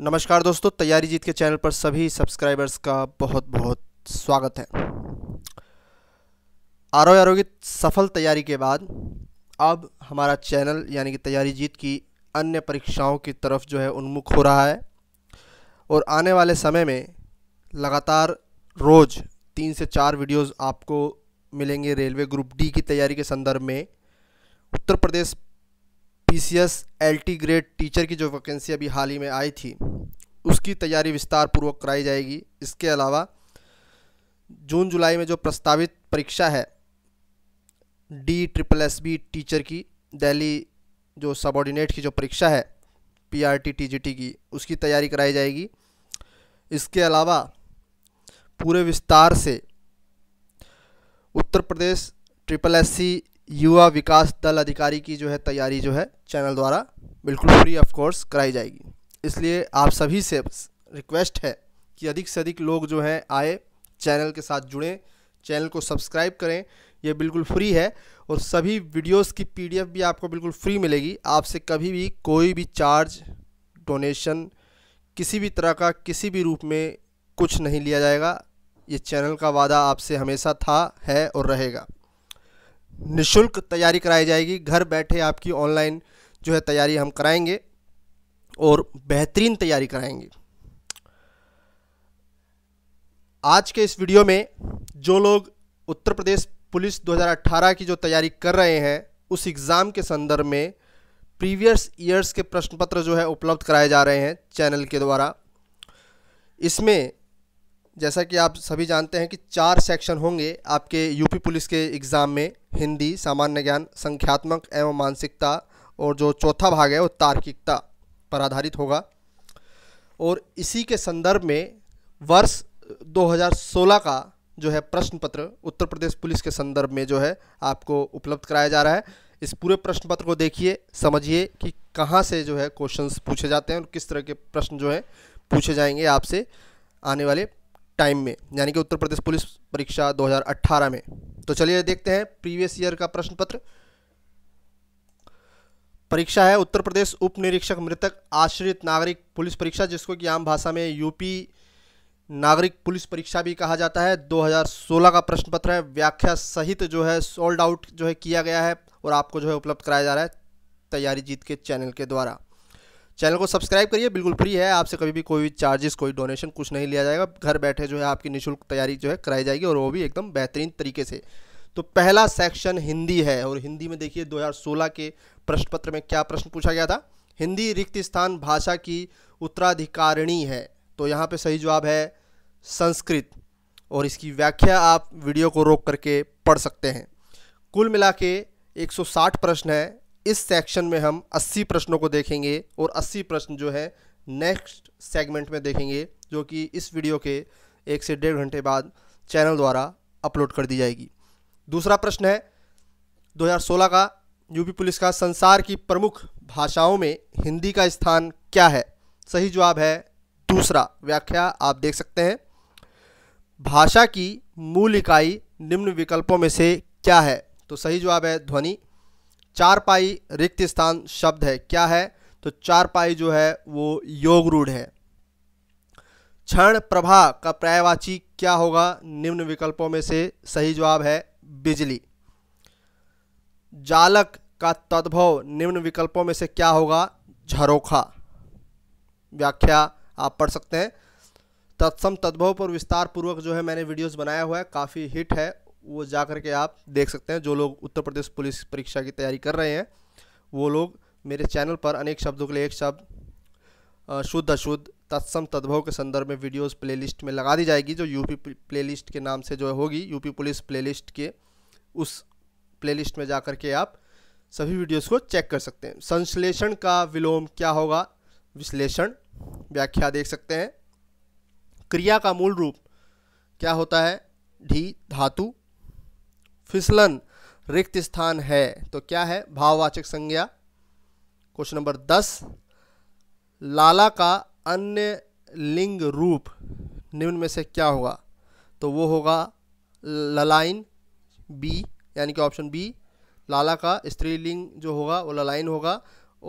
नमस्कार दोस्तों तैयारी जीत के चैनल पर सभी सब्सक्राइबर्स का बहुत बहुत स्वागत है आरओ आरओ की सफल तैयारी के बाद अब हमारा चैनल यानी कि तैयारी जीत की अन्य परीक्षाओं की तरफ जो है उन्मुख हो रहा है और आने वाले समय में लगातार रोज़ तीन से चार वीडियोस आपको मिलेंगे रेलवे ग्रुप डी की तैयारी के संदर्भ में Uttar Pradesh P C S L T grade teacher की जो वैकेंसी अभी हाल ही में आई थी उसकी तैयारी विस्तार पूर्वक कराई जाएगी इसके अलावा जून जुलाई में जो प्रस्तावित परीक्षा है D triple S B teacher की दिल्ली जो सबॉर्डिनेट की जो परीक्षा है P R T T G T की उसकी तैयारी कराई जाएगी इसके अलावा पूरे विस्तार से उत्तर प्रदेश ट्रिपल एस सी युवा विकास दल अधिकारी की जो है तैयारी जो है चैनल द्वारा बिल्कुल फ्री ऑफ कोर्स कराई जाएगी इसलिए आप सभी से रिक्वेस्ट है कि अधिक से अधिक लोग जो हैं आए चैनल के साथ जुड़ें चैनल को सब्सक्राइब करें ये बिल्कुल फ्री है और सभी वीडियोस की पीडीएफ भी आपको बिल्कुल फ्री मिलेगी आपसे कभी भी कोई भी चार्ज डोनेशन किसी भी तरह का किसी भी रूप में कुछ नहीं लिया जाएगा ये चैनल का वादा आपसे हमेशा था है और रहेगा निशुल्क तैयारी कराई जाएगी घर बैठे आपकी ऑनलाइन जो है तैयारी हम कराएंगे और बेहतरीन तैयारी कराएंगे आज के इस वीडियो में जो लोग उत्तर प्रदेश पुलिस 2018 की जो तैयारी कर रहे हैं उस एग्ज़ाम के संदर्भ में प्रीवियस ईयर्स के प्रश्न पत्र जो है उपलब्ध कराए जा रहे हैं चैनल के द्वारा इसमें जैसा कि आप सभी जानते हैं कि चार सेक्शन होंगे आपके यूपी पुलिस के एग्ज़ाम में हिंदी सामान्य ज्ञान संख्यात्मक एवं मानसिकता और जो चौथा भाग है वो तार्किकता पर आधारित होगा और इसी के संदर्भ में वर्ष 2016 का जो है प्रश्न पत्र उत्तर प्रदेश पुलिस के संदर्भ में जो है आपको उपलब्ध कराया जा रहा है इस पूरे प्रश्न पत्र को देखिए समझिए कि कहाँ से जो है क्वेश्चंस पूछे जाते हैं और किस तरह के प्रश्न जो है पूछे जाएंगे आपसे आने वाले टाइम में यानी कि उत्तर प्रदेश पुलिस परीक्षा 2018 में तो चलिए देखते हैं प्रीवियस ईयर का प्रश्न पत्र परीक्षा है उत्तर प्रदेश उप निरीक्षक मृतक आश्रित नागरिक पुलिस परीक्षा जिसको कि आम भाषा में यूपी नागरिक पुलिस परीक्षा भी कहा जाता है 2016 का प्रश्न पत्र है व्याख्या सहित जो है सोल्ड आउट जो है किया गया है और आपको जो है उपलब्ध कराया जा रहा है तैयारी जीत के चैनल के द्वारा चैनल को सब्सक्राइब करिए बिल्कुल फ्री है आपसे कभी भी कोई भी चार्जेस कोई डोनेशन कुछ नहीं लिया जाएगा घर बैठे जो है आपकी निःशुल्क तैयारी जो है कराई जाएगी और वो भी एकदम बेहतरीन तरीके से तो पहला सेक्शन हिंदी है और हिंदी में देखिए 2016 के प्रश्न पत्र में क्या प्रश्न पूछा गया था हिंदी रिक्त स्थान भाषा की उत्तराधिकारिणी है तो यहाँ पे सही जवाब है संस्कृत और इसकी व्याख्या आप वीडियो को रोक करके पढ़ सकते हैं कुल मिला के 160 प्रश्न है इस सेक्शन में हम 80 प्रश्नों को देखेंगे और 80 प्रश्न जो है नेक्स्ट सेगमेंट में देखेंगे जो कि इस वीडियो के एक से डेढ़ घंटे बाद चैनल द्वारा अपलोड कर दी जाएगी दूसरा प्रश्न है 2016 का यूपी पुलिस का संसार की प्रमुख भाषाओं में हिंदी का स्थान क्या है सही जवाब है दूसरा व्याख्या आप देख सकते हैं भाषा की मूल इकाई निम्न विकल्पों में से क्या है तो सही जवाब है ध्वनि चारपाई रिक्त स्थान शब्द है क्या है तो चारपाई जो है वो योग रूढ़ है क्षण प्रभा का पर्यायवाची क्या होगा निम्न विकल्पों में से सही जवाब है बिजली जालक का तद्भव निम्न विकल्पों में से क्या होगा झरोखा व्याख्या आप पढ़ सकते हैं तत्सम तद्भव पर विस्तार पूर्वक जो है मैंने वीडियोस बनाया हुआ है काफ़ी हिट है वो जा कर के आप देख सकते हैं जो लोग उत्तर प्रदेश पुलिस परीक्षा की तैयारी कर रहे हैं वो लोग मेरे चैनल पर अनेक शब्दों के लिए एक शब्द शुद्ध अशुद्ध तत्सम तद्भव के संदर्भ में वीडियोस प्लेलिस्ट में लगा दी जाएगी जो यूपी प्लेलिस्ट के नाम से जो होगी यूपी पुलिस प्लेलिस्ट के उस प्लेलिस्ट में जा कर के आप सभी वीडियोस को चेक कर सकते हैं संश्लेषण का विलोम क्या होगा विश्लेषण व्याख्या देख सकते हैं क्रिया का मूल रूप क्या होता है ढी धातु फिसलन रिक्त स्थान है तो क्या है भाववाचक संज्ञा क्वेश्चन नंबर दस लाला का अन्य लिंग रूप निम्न में से क्या होगा तो वो होगा ललाइन बी यानी कि ऑप्शन बी लाला का स्त्रीलिंग जो होगा वो ललाइन होगा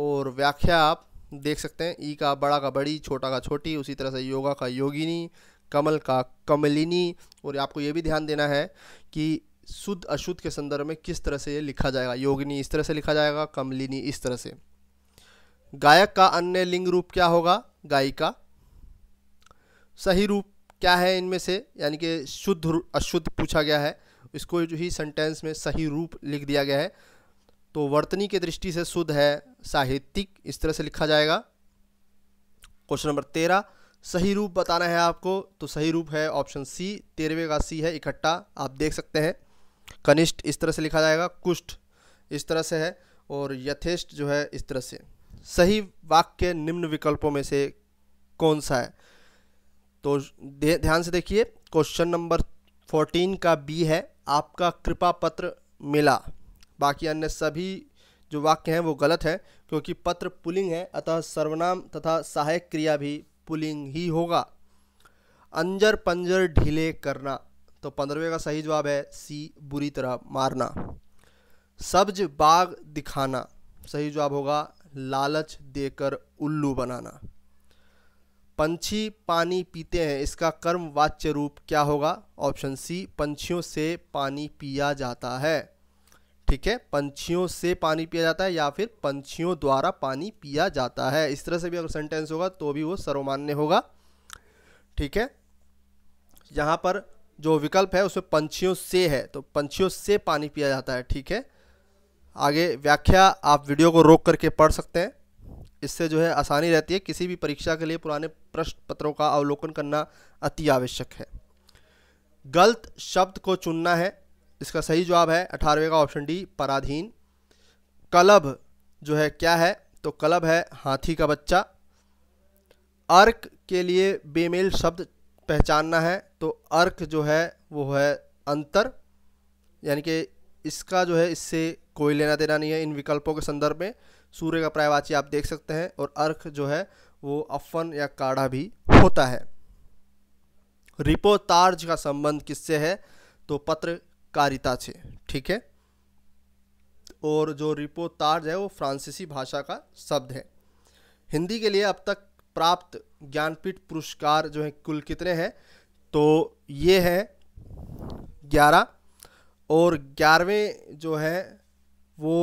और व्याख्या आप देख सकते हैं ई e का बड़ा का बड़ी छोटा का छोटी उसी तरह से योगा का योगिनी कमल का कमलिनी और आपको ये भी ध्यान देना है कि शुद्ध अशुद्ध के संदर्भ में किस तरह से ये लिखा जाएगा योगिनी इस तरह से लिखा जाएगा कमलिनी इस तरह से गायक का अन्य लिंग रूप क्या होगा गायिका सही रूप क्या है इनमें से यानी कि शुद्ध अशुद्ध पूछा गया है इसको जो ही सेंटेंस में सही रूप लिख दिया गया है तो वर्तनी के दृष्टि से शुद्ध है साहित्यिक इस तरह से लिखा जाएगा क्वेश्चन नंबर तेरह सही रूप बताना है आपको तो सही रूप है ऑप्शन सी तेरहवें का सी है इकट्ठा आप देख सकते हैं कनिष्ठ इस तरह से लिखा जाएगा कुष्ठ इस तरह से है और यथेष्ट जो है इस तरह से सही वाक्य निम्न विकल्पों में से कौन सा है तो ध्यान से देखिए क्वेश्चन नंबर फोर्टीन का बी है आपका कृपा पत्र मिला बाकी अन्य सभी जो वाक्य हैं वो गलत हैं क्योंकि पत्र पुलिंग है अतः सर्वनाम तथा सहायक क्रिया भी पुलिंग ही होगा अंजर पंजर ढीले करना तो पंद्रहवें का सही जवाब है सी बुरी तरह मारना सब्ज बाग दिखाना सही जवाब होगा लालच देकर उल्लू बनाना पंछी पानी पीते हैं इसका कर्म वाच्य रूप क्या होगा ऑप्शन सी पंछियों से पानी पिया जाता है ठीक है पंछियों से पानी पिया जाता है या फिर पंछियों द्वारा पानी पिया जाता है इस तरह से भी अगर सेंटेंस होगा तो भी वो सर्वमान्य होगा ठीक है यहाँ पर जो विकल्प है उसमें पंछियों से है तो पंछियों से पानी पिया जाता है ठीक है आगे व्याख्या आप वीडियो को रोक करके पढ़ सकते हैं इससे जो है आसानी रहती है किसी भी परीक्षा के लिए पुराने प्रश्न पत्रों का अवलोकन करना अति आवश्यक है गलत शब्द को चुनना है इसका सही जवाब है अठारहवें का ऑप्शन डी पराधीन कलब जो है क्या है तो कलब है हाथी का बच्चा अर्क के लिए बेमेल शब्द पहचानना है तो अर्क जो है वो है अंतर यानी कि इसका जो है इससे कोई लेना देना नहीं है इन विकल्पों के संदर्भ में सूर्य का प्रायवाची आप देख सकते हैं और अर्क जो है वो अफन या काढ़ा भी होता है रिपोतार्ज का संबंध किससे है तो पत्रकारिता से ठीक है और जो रिपोतार्ज है वो फ्रांसीसी भाषा का शब्द है हिंदी के लिए अब तक प्राप्त ज्ञानपीठ पुरस्कार जो है कुल कितने हैं तो ये हैं ग्यारह और ग्यारहवें जो है वो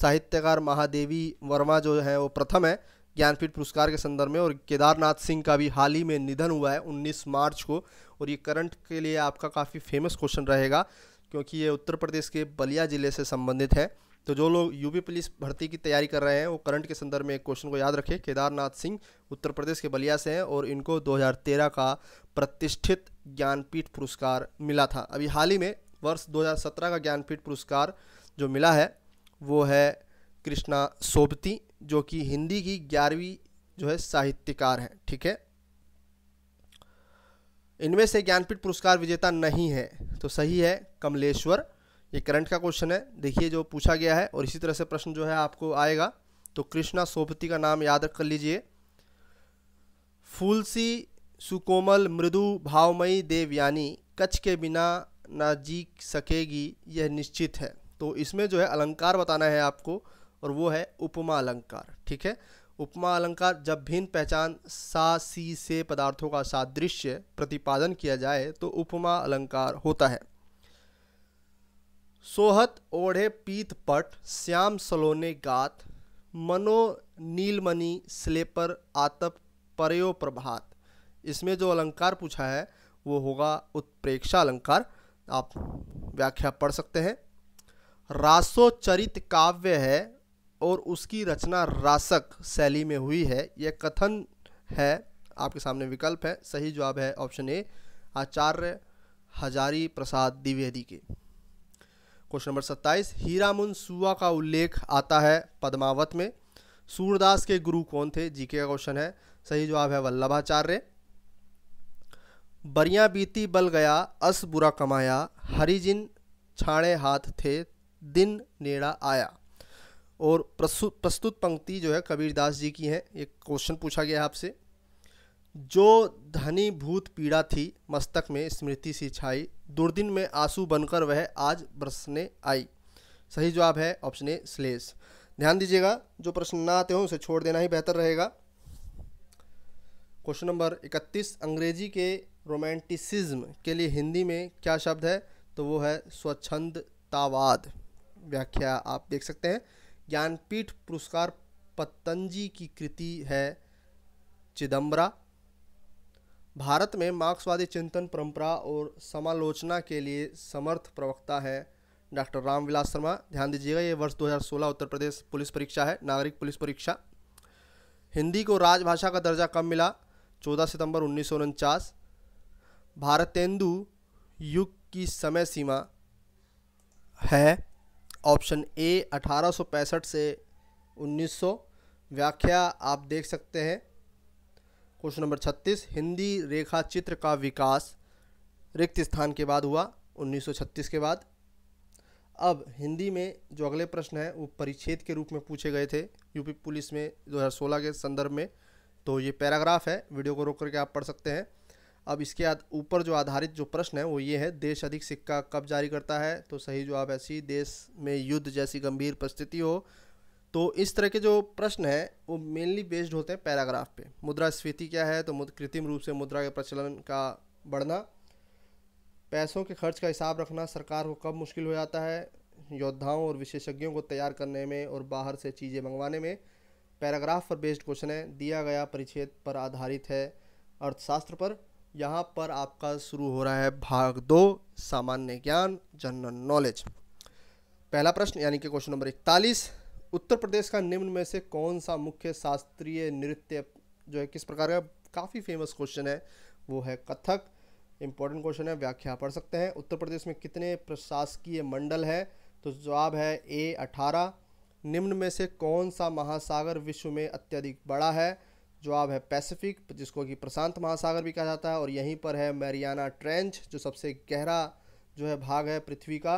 साहित्यकार महादेवी वर्मा जो है वो प्रथम है ज्ञानपीठ पुरस्कार के संदर्भ में और केदारनाथ सिंह का भी हाल ही में निधन हुआ है 19 मार्च को और ये करंट के लिए आपका काफ़ी फेमस क्वेश्चन रहेगा क्योंकि ये उत्तर प्रदेश के बलिया ज़िले से संबंधित है तो जो लोग यूपी पुलिस भर्ती की तैयारी कर रहे हैं वो करंट के संदर्भ में एक क्वेश्चन को याद रखें केदारनाथ सिंह उत्तर प्रदेश के बलिया से हैं और इनको 2013 का प्रतिष्ठित ज्ञानपीठ पुरस्कार मिला था अभी हाल ही में वर्ष 2017 का ज्ञानपीठ पुरस्कार जो मिला है वो है कृष्णा सोबती जो कि हिंदी की ग्यारहवीं जो है साहित्यकार हैं ठीक है इनमें से ज्ञानपीठ पुरस्कार विजेता नहीं है तो सही है कमलेश्वर ये करंट का क्वेश्चन है देखिए जो पूछा गया है और इसी तरह से प्रश्न जो है आपको आएगा तो कृष्णा सोपति का नाम याद कर लीजिए फूलसी सुकोमल मृदु भावमयी देवयानी कच्छ के बिना ना जी सकेगी यह निश्चित है तो इसमें जो है अलंकार बताना है आपको और वो है उपमा अलंकार ठीक है उपमा अलंकार जब भिन्न पहचान सा सी से पदार्थों का सादृश्य प्रतिपादन किया जाए तो उपमा अलंकार होता है सोहत ओढ़े पीत पट श्याम सलोने गात मनो नीलमणि स्लेपर आतप परयो प्रभात इसमें जो अलंकार पूछा है वो होगा उत्प्रेक्षा अलंकार आप व्याख्या पढ़ सकते हैं रासो चरित काव्य है और उसकी रचना रासक शैली में हुई है यह कथन है आपके सामने विकल्प है सही जवाब है ऑप्शन ए आचार्य हजारी प्रसाद द्विवेदी के क्वेश्चन नंबर सत्ताईस हीरामुन सुआ का उल्लेख आता है पद्मावत में सूरदास के गुरु कौन थे जीके का क्वेश्चन है सही जवाब है वल्लभाचार्य बरिया बीती बल गया अस बुरा कमाया हरिजिन छाणे हाथ थे दिन नेड़ा आया और प्रस्तुत पंक्ति जो है कबीरदास जी की है एक क्वेश्चन पूछा गया है आपसे जो धनी भूत पीड़ा थी मस्तक में स्मृति सी छाई दुर्दिन में आंसू बनकर वह आज बरसने आई सही जवाब है ऑप्शन ए स्लेस ध्यान दीजिएगा जो प्रश्न ना आते हो उसे छोड़ देना ही बेहतर रहेगा क्वेश्चन नंबर इकतीस अंग्रेजी के रोमांटिसिज्म के लिए हिंदी में क्या शब्द है तो वो है स्वच्छंदतावाद व्याख्या आप देख सकते हैं ज्ञानपीठ पुरस्कार पतंजी की कृति है चिदम्बरा भारत में मार्क्सवादी चिंतन परंपरा और समालोचना के लिए समर्थ प्रवक्ता है डॉक्टर रामविलास शर्मा ध्यान दीजिएगा ये वर्ष 2016 उत्तर प्रदेश पुलिस परीक्षा है नागरिक पुलिस परीक्षा हिंदी को राजभाषा का दर्जा कब मिला 14 सितंबर उन्नीस भारतेंदु युग की समय सीमा है ऑप्शन ए अठारह से 1900 व्याख्या आप देख सकते हैं क्वेश्चन नंबर छत्तीस हिंदी रेखा चित्र का विकास रिक्त स्थान के बाद हुआ 1936 के बाद अब हिंदी में जो अगले प्रश्न हैं वो परिच्छेद के रूप में पूछे गए थे यूपी पुलिस में 2016 के संदर्भ में तो ये पैराग्राफ है वीडियो को रोक करके आप पढ़ सकते हैं अब इसके ऊपर जो आधारित जो प्रश्न है वो ये है देश अधिक सिक्का कब जारी करता है तो सही जवाब ऐसी देश में युद्ध जैसी गंभीर परिस्थिति हो तो इस तरह के जो प्रश्न हैं वो मेनली बेस्ड होते हैं पैराग्राफ पे स्फीति क्या है तो कृत्रिम रूप से मुद्रा के प्रचलन का बढ़ना पैसों के खर्च का हिसाब रखना सरकार को कब मुश्किल हो जाता है योद्धाओं और विशेषज्ञों को तैयार करने में और बाहर से चीज़ें मंगवाने में पैराग्राफ पर बेस्ड क्वेश्चन है दिया गया परिच्छेद पर आधारित है अर्थशास्त्र पर यहाँ पर आपका शुरू हो रहा है भाग दो सामान्य ज्ञान जनरल नॉलेज पहला प्रश्न यानी कि क्वेश्चन नंबर इकतालीस उत्तर प्रदेश का निम्न में से कौन सा मुख्य शास्त्रीय नृत्य जो है किस प्रकार का काफ़ी फेमस क्वेश्चन है वो है कथक इंपॉर्टेंट क्वेश्चन है व्याख्या पढ़ सकते हैं उत्तर प्रदेश में कितने प्रशासकीय मंडल है तो जवाब है ए अठारह निम्न में से कौन सा महासागर विश्व में अत्यधिक बड़ा है जवाब है पैसिफिक जिसको कि प्रशांत महासागर भी कहा जाता है और यहीं पर है मैरियाना ट्रेंच जो सबसे गहरा जो है भाग है पृथ्वी का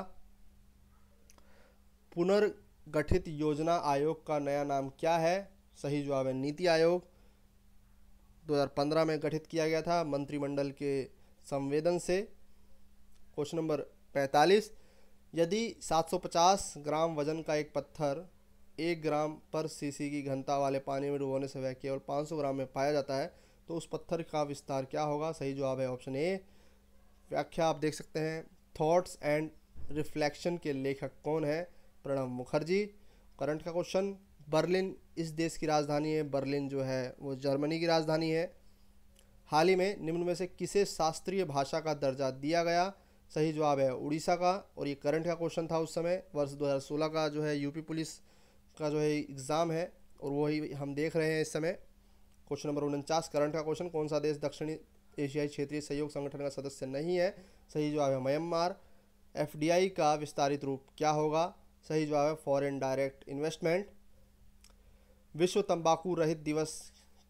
पुनर् गठित योजना आयोग का नया नाम क्या है सही जवाब है नीति आयोग 2015 में गठित किया गया था मंत्रिमंडल के संवेदन से क्वेश्चन नंबर 45 यदि 750 ग्राम वजन का एक पत्थर एक ग्राम पर सीसी की घनता वाले पानी में डुबोने से वह केवल 500 ग्राम में पाया जाता है तो उस पत्थर का विस्तार क्या होगा सही जवाब है ऑप्शन ए व्याख्या आप देख सकते हैं थॉट्स एंड रिफ्लेक्शन के लेखक कौन है प्रणब मुखर्जी करंट का क्वेश्चन बर्लिन इस देश की राजधानी है बर्लिन जो है वो जर्मनी की राजधानी है हाल ही में निम्न में से किसे शास्त्रीय भाषा का दर्जा दिया गया सही जवाब है उड़ीसा का और ये करंट का क्वेश्चन था उस समय वर्ष 2016 का जो है यूपी पुलिस का जो है एग्ज़ाम है और वही हम देख रहे हैं इस समय क्वेश्चन नंबर उनचास करंट का क्वेश्चन कौन सा देश दक्षिणी एशियाई क्षेत्रीय सहयोग संगठन का सदस्य नहीं है सही जवाब है म्यांमार एफ का विस्तारित रूप क्या होगा सही जवाब है फॉरेन डायरेक्ट इन्वेस्टमेंट विश्व तंबाकू रहित दिवस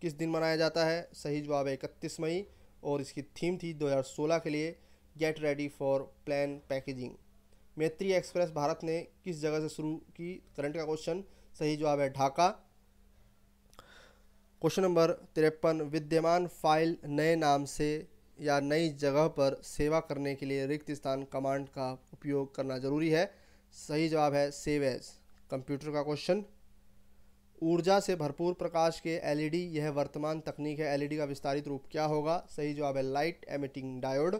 किस दिन मनाया जाता है सही जवाब है इकतीस मई और इसकी थीम थी 2016 के लिए get ready for plan packaging Maitri express Bharat ने किस जगह से शुरू की करंट का क्वेश्चन सही जवाब है ढाका क्वेश्चन नंबर तिरपन विद्यमान फाइल नए नाम से या नई जगह पर सेवा करने के लिए रिक्त स्थान कमांड का उपयोग करना जरूरी है सही जवाब है सेव एज कंप्यूटर का क्वेश्चन ऊर्जा से भरपूर प्रकाश के एलईडी e यह वर्तमान तकनीक है एलईडी e का विस्तारित रूप क्या होगा सही जवाब है light emitting diode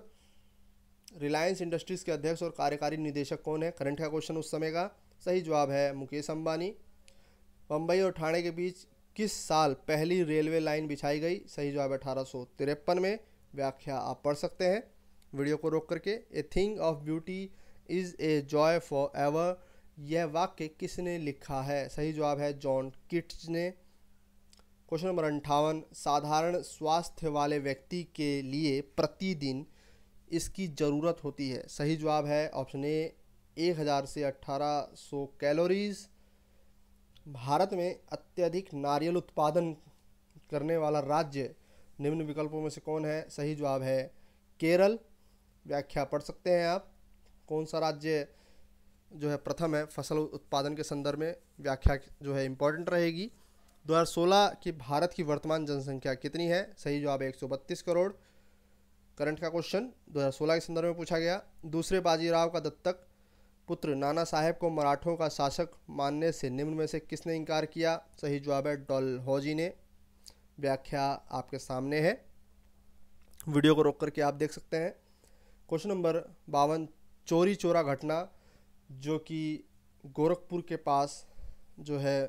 Reliance industries के अध्यक्ष और कार्यकारी निदेशक कौन है करंट का क्वेश्चन उस समय का सही जवाब है मुकेश अंबानी बम्बई और ठाणे के बीच किस साल पहली रेलवे लाइन बिछाई गई सही जवाब अठारह में व्याख्या आप पढ़ सकते हैं वीडियो को रोक करके a thing of beauty is a joy forever यह वाक्य किसने लिखा है सही जवाब है जॉन किट्स ने क्वेश्चन नंबर अंठावन साधारण स्वास्थ्य वाले व्यक्ति के लिए प्रतिदिन इसकी ज़रूरत होती है सही जवाब है ऑप्शन ए एक हज़ार से अट्ठारह सौ कैलोरीज भारत में अत्यधिक नारियल उत्पादन करने वाला राज्य निम्न विकल्पों में से कौन है सही जवाब है केरल व्याख्या पढ़ सकते हैं आप कौन सा राज्य जो है प्रथम है फसल उत्पादन के संदर्भ में व्याख्या जो है इम्पोर्टेंट रहेगी 2016 की भारत की वर्तमान जनसंख्या कितनी है सही जवाब है एक करोड़ करंट का क्वेश्चन 2016 के संदर्भ में पूछा गया दूसरे बाजीराव का दत्तक पुत्र नाना साहेब को मराठों का शासक मानने से निम्न में से किसने इनकार किया सही जवाब है डॉल हौजी ने व्याख्या आपके सामने है वीडियो को रोक करके आप देख सकते हैं क्वेश्चन नंबर बावन चोरी चोरा घटना जो कि गोरखपुर के पास जो है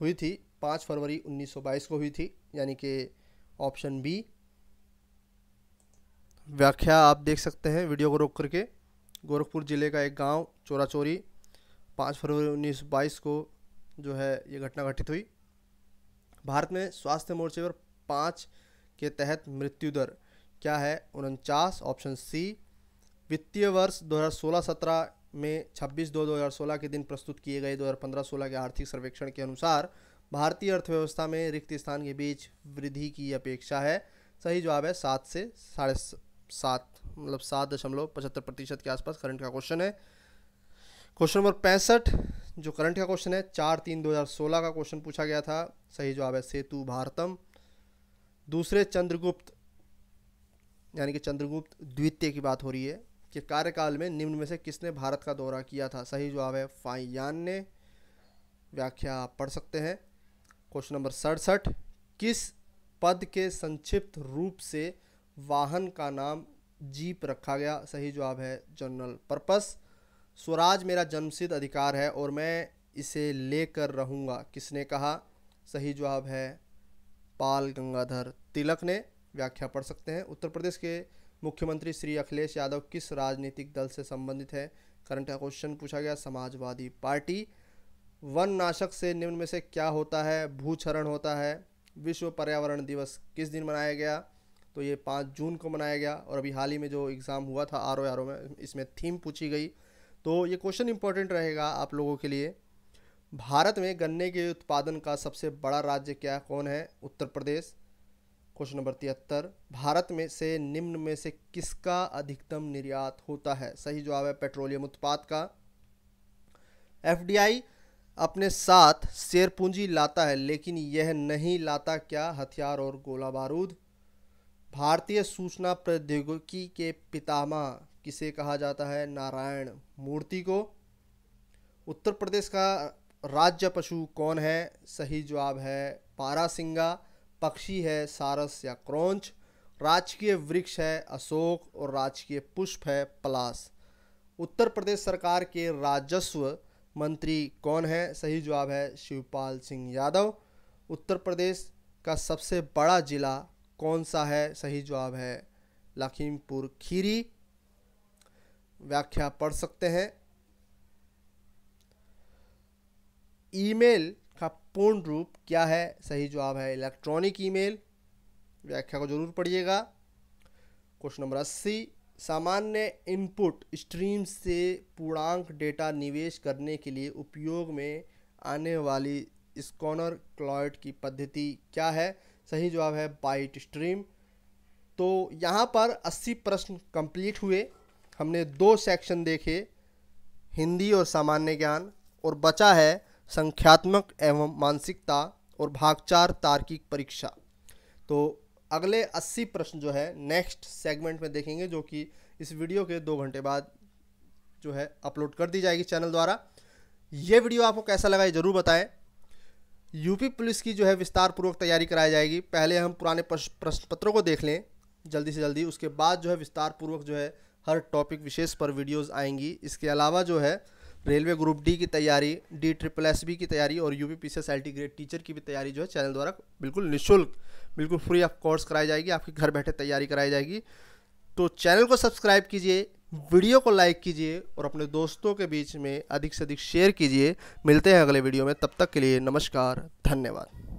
हुई थी पाँच फरवरी 1922 को हुई थी यानी कि ऑप्शन बी व्याख्या आप देख सकते हैं वीडियो को रोक करके गोरखपुर ज़िले का एक गांव चोरा चोरी पाँच फरवरी 1922 को जो है ये घटना घटित हुई भारत में स्वास्थ्य मोर्चे पर पाँच के तहत मृत्यु दर क्या है उनचास ऑप्शन सी वित्तीय वर्ष 2016-17 में 26 दो 2016 के दिन प्रस्तुत किए गए 2015-16 के आर्थिक सर्वेक्षण के अनुसार भारतीय अर्थव्यवस्था में रिक्त स्थान के बीच वृद्धि की अपेक्षा है सही जवाब है सात से साढ़े सात मतलब सात दशमलव पचहत्तर प्रतिशत के आसपास करंट का क्वेश्चन है क्वेश्चन नंबर पैंसठ जो करंट का क्वेश्चन है चार तीन सोलह का क्वेश्चन पूछा गया था सही जवाब है सेतु भारतम दूसरे चंद्रगुप्त यानी कि चंद्रगुप्त द्वितीय की बात हो रही है के कार्यकाल में निम्न में से किसने भारत का दौरा किया था सही जवाब है फाइयान ने व्याख्या आप पढ़ सकते हैं क्वेश्चन नंबर सड़सठ किस पद के संक्षिप्त रूप से वाहन का नाम जीप रखा गया सही जवाब है जनरल पर्पस स्वराज मेरा जन्मसिद्ध अधिकार है और मैं इसे लेकर रहूँगा किसने कहा सही जवाब है पाल गंगाधर तिलक ने व्याख्या पढ़ सकते हैं उत्तर प्रदेश के मुख्यमंत्री श्री अखिलेश यादव किस राजनीतिक दल से संबंधित है करंट क्वेश्चन पूछा गया समाजवादी पार्टी वन नाशक से निम्न में से क्या होता है भूचरण होता है विश्व पर्यावरण दिवस किस दिन मनाया गया तो ये पाँच जून को मनाया गया और अभी हाल ही में जो एग्ज़ाम हुआ था आर ओ में इसमें थीम पूछी गई तो ये क्वेश्चन इंपॉर्टेंट रहेगा आप लोगों के लिए भारत में गन्ने के उत्पादन का सबसे बड़ा राज्य क्या कौन है उत्तर प्रदेश क्वेश्चन नंबर तिहत्तर भारत में से निम्न में से किसका अधिकतम निर्यात होता है सही जवाब है पेट्रोलियम उत्पाद का एफडीआई अपने साथ शेयर पूंजी लाता है लेकिन यह नहीं लाता क्या हथियार और गोला बारूद भारतीय सूचना प्रौद्योगिकी के पितामा किसे कहा जाता है नारायण मूर्ति को उत्तर प्रदेश का राज्य पशु कौन है सही जवाब है पारा सिंगा पक्षी है सारस या क्रौच राजकीय वृक्ष है अशोक और राजकीय पुष्प है पलास उत्तर प्रदेश सरकार के राजस्व मंत्री कौन है सही जवाब है शिवपाल सिंह यादव उत्तर प्रदेश का सबसे बड़ा जिला कौन सा है सही जवाब है लखीमपुर खीरी व्याख्या पढ़ सकते हैं ईमेल का पूर्ण रूप क्या है सही जवाब है इलेक्ट्रॉनिक ईमेल व्याख्या को जरूर पढ़िएगा क्वेश्चन नंबर अस्सी सामान्य इनपुट स्ट्रीम से पूर्णांक डेटा निवेश करने के लिए उपयोग में आने वाली स्कॉनर क्लॉयड की पद्धति क्या है सही जवाब है बाइट स्ट्रीम तो यहाँ पर 80 प्रश्न कंप्लीट हुए हमने दो सेक्शन देखे हिंदी और सामान्य ज्ञान और बचा है संख्यात्मक एवं मानसिकता और भागचार तार्किक परीक्षा तो अगले 80 प्रश्न जो है नेक्स्ट सेगमेंट में देखेंगे जो कि इस वीडियो के दो घंटे बाद जो है अपलोड कर दी जाएगी चैनल द्वारा ये वीडियो आपको कैसा लगा ये ज़रूर बताएं यूपी पुलिस की जो है विस्तार पूर्वक तैयारी कराई जाएगी पहले हम पुराने प्रश्न पत्रों को देख लें जल्दी से जल्दी उसके बाद जो है विस्तार पूर्वक जो है हर टॉपिक विशेष पर वीडियोज़ आएंगी इसके अलावा जो है रेलवे ग्रुप डी की तैयारी डी ट्रिपल एस बी की तैयारी और U P P C S L T grade teacher की भी तैयारी जो है चैनल द्वारा बिल्कुल निःशुल्क बिल्कुल फ्री ऑफ कोर्स कराई जाएगी आपके घर बैठे तैयारी कराई जाएगी तो चैनल को सब्सक्राइब कीजिए वीडियो को लाइक कीजिए और अपने दोस्तों के बीच में अधिक से अधिक शेयर कीजिए मिलते हैं अगले वीडियो में तब तक के लिए नमस्कार धन्यवाद